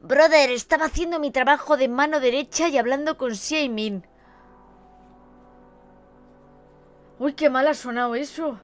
Brother, estaba haciendo mi trabajo de mano derecha y hablando con Min Uy, qué mal ha sonado eso.